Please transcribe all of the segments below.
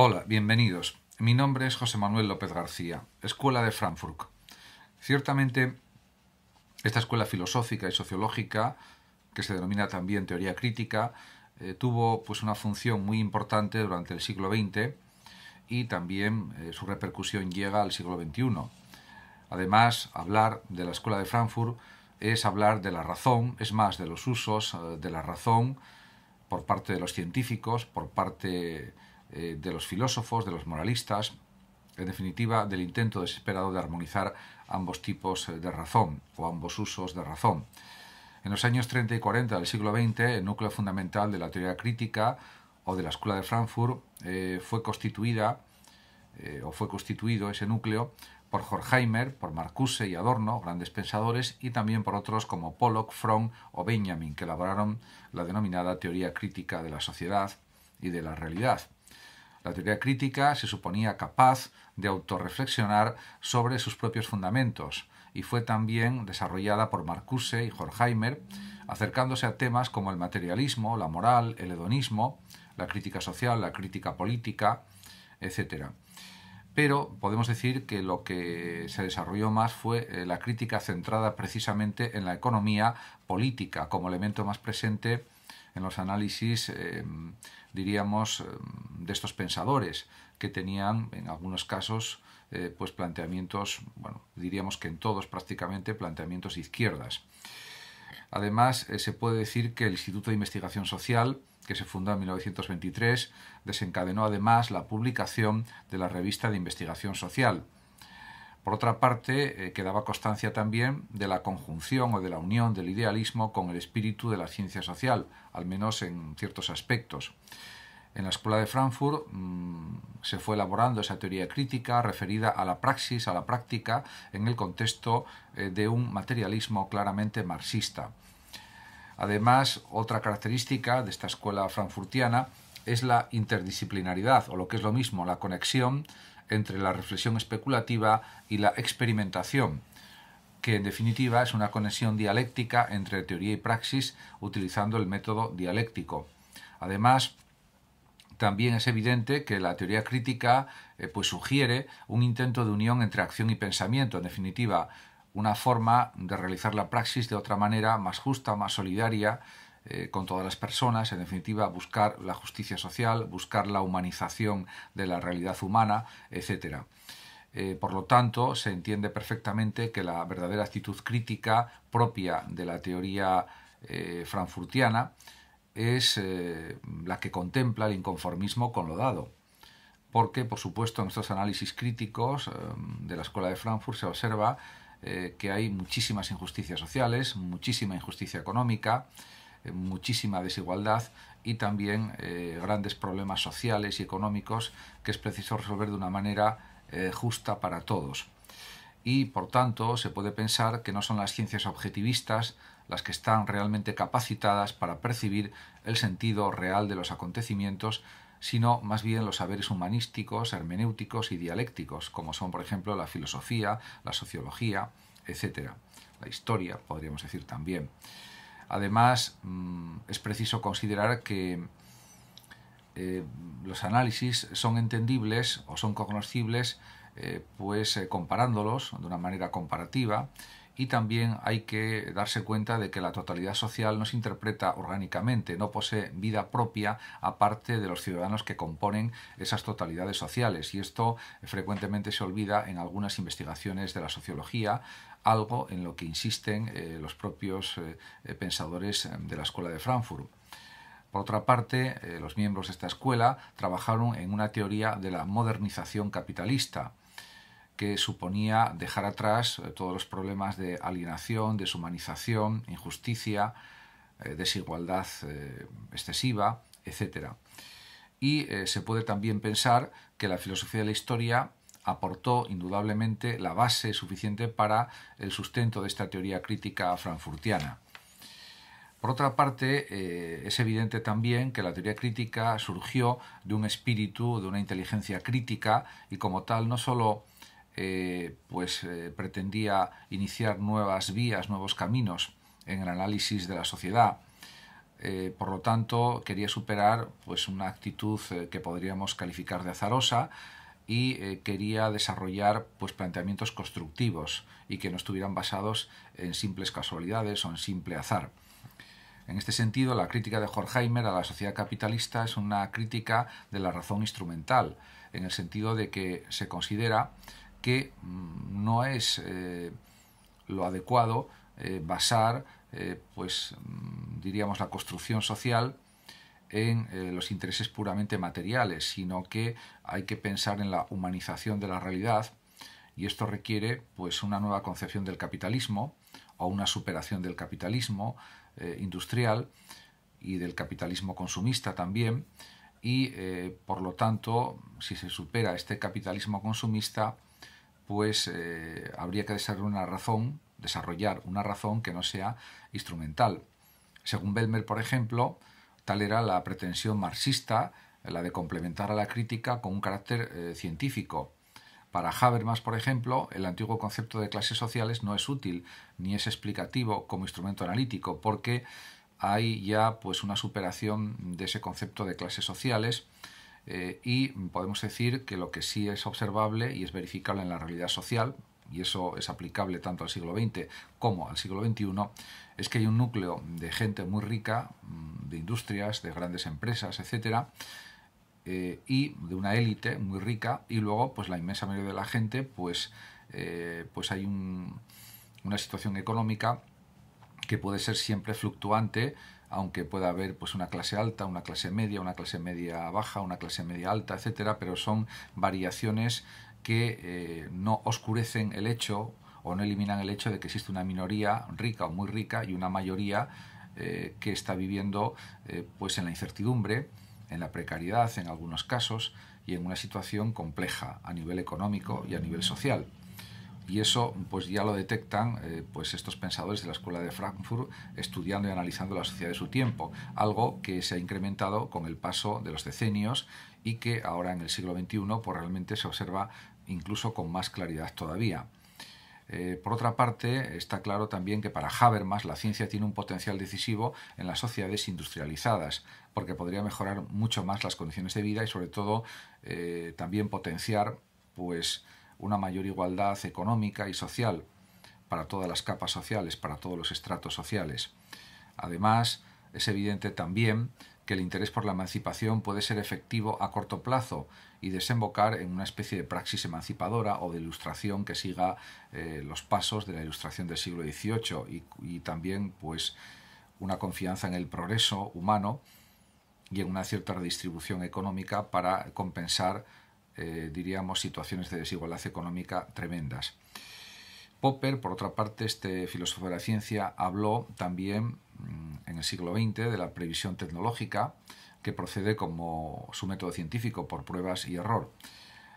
Hola, bienvenidos. Mi nombre es José Manuel López García, Escuela de Frankfurt. Ciertamente, esta escuela filosófica y sociológica, que se denomina también teoría crítica, eh, tuvo pues una función muy importante durante el siglo XX y también eh, su repercusión llega al siglo XXI. Además, hablar de la escuela de Frankfurt es hablar de la razón, es más, de los usos eh, de la razón por parte de los científicos, por parte eh, de los filósofos, de los moralistas, en definitiva, del intento desesperado de armonizar ambos tipos de razón o ambos usos de razón. En los años 30 y 40 del siglo XX, el núcleo fundamental de la teoría crítica o de la Escuela de Frankfurt eh, fue constituida eh, o fue constituido ese núcleo por Horkheimer, por Marcuse y Adorno, grandes pensadores, y también por otros como Pollock, Fromm o Benjamin, que elaboraron la denominada teoría crítica de la sociedad y de la realidad. La teoría crítica se suponía capaz de autorreflexionar sobre sus propios fundamentos y fue también desarrollada por Marcuse y Horkheimer, acercándose a temas como el materialismo, la moral, el hedonismo, la crítica social, la crítica política, etc. Pero podemos decir que lo que se desarrolló más fue eh, la crítica centrada precisamente en la economía política como elemento más presente en los análisis, eh, diríamos, eh, de estos pensadores que tenían, en algunos casos, eh, pues planteamientos, bueno, diríamos que en todos prácticamente planteamientos izquierdas. Además, se puede decir que el Instituto de Investigación Social, que se fundó en 1923, desencadenó además la publicación de la revista de investigación social, por otra parte, eh, quedaba constancia también de la conjunción o de la unión del idealismo con el espíritu de la ciencia social, al menos en ciertos aspectos. En la Escuela de Frankfurt mm, se fue elaborando esa teoría crítica referida a la praxis, a la práctica, en el contexto eh, de un materialismo claramente marxista. Además, otra característica de esta escuela frankfurtiana es la interdisciplinaridad, o lo que es lo mismo, la conexión entre la reflexión especulativa y la experimentación, que en definitiva es una conexión dialéctica entre teoría y praxis utilizando el método dialéctico. Además, también es evidente que la teoría crítica eh, pues sugiere un intento de unión entre acción y pensamiento, en definitiva, una forma de realizar la praxis de otra manera más justa, más solidaria, eh, con todas las personas, en definitiva, buscar la justicia social, buscar la humanización de la realidad humana, etc. Eh, por lo tanto, se entiende perfectamente que la verdadera actitud crítica propia de la teoría eh, frankfurtiana es eh, la que contempla el inconformismo con lo dado. Porque, por supuesto, en estos análisis críticos de la Escuela de Frankfurt se observa que hay muchísimas injusticias sociales, muchísima injusticia económica, eh, muchísima desigualdad y también eh, grandes problemas sociales y económicos que es preciso resolver de una manera eh, justa para todos. Y por tanto se puede pensar que no son las ciencias objetivistas las que están realmente capacitadas para percibir el sentido real de los acontecimientos, sino más bien los saberes humanísticos, hermenéuticos y dialécticos, como son por ejemplo la filosofía, la sociología, etc. La historia, podríamos decir también. Además, mm, es preciso considerar que eh, los análisis son entendibles o son cognoscibles eh, pues eh, comparándolos de una manera comparativa y también hay que darse cuenta de que la totalidad social no se interpreta orgánicamente, no posee vida propia aparte de los ciudadanos que componen esas totalidades sociales y esto frecuentemente se olvida en algunas investigaciones de la sociología, algo en lo que insisten eh, los propios eh, eh, pensadores de la Escuela de Frankfurt. Por otra parte, los miembros de esta escuela trabajaron en una teoría de la modernización capitalista, que suponía dejar atrás eh, todos los problemas de alienación, deshumanización, injusticia, eh, desigualdad eh, excesiva, etc. Y se puede también pensar que la filosofía de la historia aportó indudablemente la base suficiente para el sustento de esta teoría crítica frankfurtiana. Por otra parte, es evidente también que la teoría crítica surgió de un espíritu, de una inteligencia crítica y como tal no solo eh, pues eh, pretendía iniciar nuevas vías, nuevos caminos en el análisis de la sociedad. Eh, por lo tanto, quería superar pues, una actitud que podríamos calificar de azarosa y quería desarrollar pues, planteamientos constructivos y que no estuvieran basados en simples casualidades o en simple azar. En este sentido, la crítica de Horkheimer a la sociedad capitalista es una crítica de la razón instrumental, en el sentido de que se considera que no es eh, lo adecuado eh, basar, eh, pues mm, diríamos, la construcción social en los intereses puramente materiales, sino que hay que pensar en la humanización de la realidad y esto requiere pues una nueva concepción del capitalismo o una superación del capitalismo industrial y del capitalismo consumista también y por lo tanto si se supera este capitalismo consumista pues habría que desarrollar una razón, desarrollar una razón que no sea instrumental. Según Belmer, por ejemplo, tal era la pretensión marxista, la de complementar a la crítica con un carácter eh, científico. Para Habermas, por ejemplo, el antiguo concepto de clases sociales no es útil ni es explicativo como instrumento analítico, porque hay ya pues una superación de ese concepto de clases sociales eh, y podemos decir que lo que sí es observable y es verificable en la realidad social, y eso es aplicable tanto al siglo XX como al siglo XXI, es que hay un núcleo de gente muy rica, mm, de industrias, de grandes empresas, etcétera, eh, y de una élite muy rica, y luego, pues la inmensa mayoría de la gente, pues, eh, pues hay una situación económica que puede ser siempre fluctuante, aunque pueda haber pues una clase alta, una clase media, una clase media baja, una clase media alta, etcétera, pero son variaciones que eh, no oscurecen el hecho o no eliminan el hecho de que existe una minoría rica o muy rica y una mayoría eh, que está viviendo eh, pues en la incertidumbre, en la precariedad en algunos casos y en una situación compleja a nivel económico y a nivel social. Y eso pues ya lo detectan eh, pues estos pensadores de la Escuela de Frankfurt estudiando y analizando la sociedad de su tiempo, algo que se ha incrementado con el paso de los decenios y que ahora en el siglo XXI pues, realmente se observa incluso con más claridad todavía. Eh, por otra parte, está claro también que para Habermas la ciencia tiene un potencial decisivo en las sociedades industrializadas, porque podría mejorar mucho más las condiciones de vida y sobre todo eh, también potenciar pues una mayor igualdad económica y social para todas las capas sociales, para todos los estratos sociales. Además, es evidente también que el interés por la emancipación puede ser efectivo a corto plazo y desembocar en una especie de praxis emancipadora o de ilustración que siga eh, los pasos de la ilustración del siglo XVIII y, y también pues una confianza en el progreso humano y en una cierta redistribución económica para compensar eh, diríamos, situaciones de desigualdad económica tremendas. Popper, por otra parte, este filósofo de la ciencia, habló también mm, en el siglo XX de la previsión tecnológica, que procede como su método científico por pruebas y error.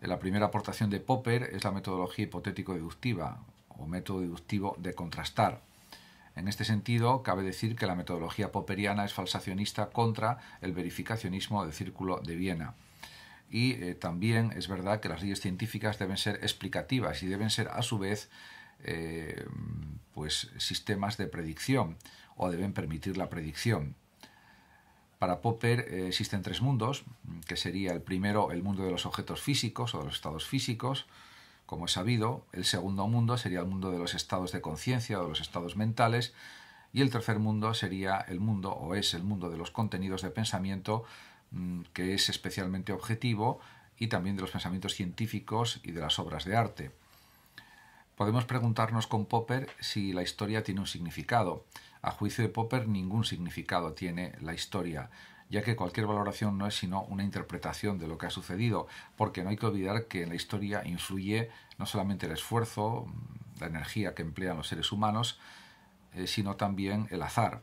Eh, la primera aportación de Popper es la metodología hipotético-deductiva, o método deductivo de contrastar. En este sentido, cabe decir que la metodología popperiana es falsacionista contra el verificacionismo del Círculo de Viena y eh, también es verdad que las leyes científicas deben ser explicativas y deben ser a su vez eh, pues sistemas de predicción o deben permitir la predicción. Para Popper eh, existen tres mundos, que sería el primero el mundo de los objetos físicos o de los estados físicos, como es sabido, el segundo mundo sería el mundo de los estados de conciencia o de los estados mentales, y el tercer mundo sería el mundo o es el mundo de los contenidos de pensamiento Mm, que es especialmente objetivo, y también de los pensamientos científicos y de las obras de arte. Podemos preguntarnos con Popper si la historia tiene un significado. A juicio de Popper ningún significado tiene la historia, ya que cualquier valoración no es sino una interpretación de lo que ha sucedido, porque no hay que olvidar que en la historia influye no solamente el esfuerzo, mm, la energía que emplean los seres humanos, eh, sino también el azar,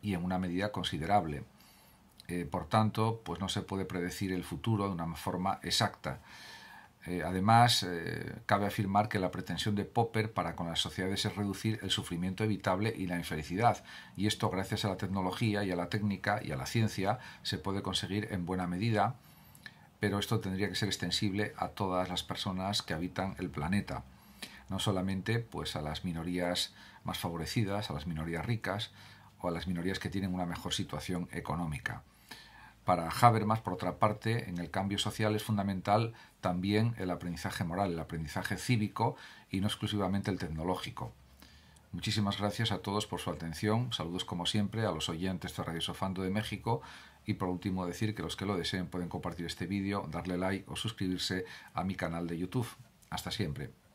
y en una medida considerable. Eh, por tanto, pues no se puede predecir el futuro de una forma exacta. Eh, además, eh, cabe afirmar que la pretensión de Popper para con las sociedades es reducir el sufrimiento evitable y la infelicidad, y esto gracias a la tecnología y a la técnica y a la ciencia se puede conseguir en buena medida, pero esto tendría que ser extensible a todas las personas que habitan el planeta, no solamente pues a las minorías más favorecidas, a las minorías ricas o a las minorías que tienen una mejor situación económica. Para Habermas, por otra parte, en el cambio social es fundamental también el aprendizaje moral, el aprendizaje cívico y no exclusivamente el tecnológico. Muchísimas gracias a todos por su atención. Saludos como siempre a los oyentes de Radio Sofando de México y por último decir que los que lo deseen pueden compartir este vídeo, darle like o suscribirse a mi canal de YouTube. Hasta siempre.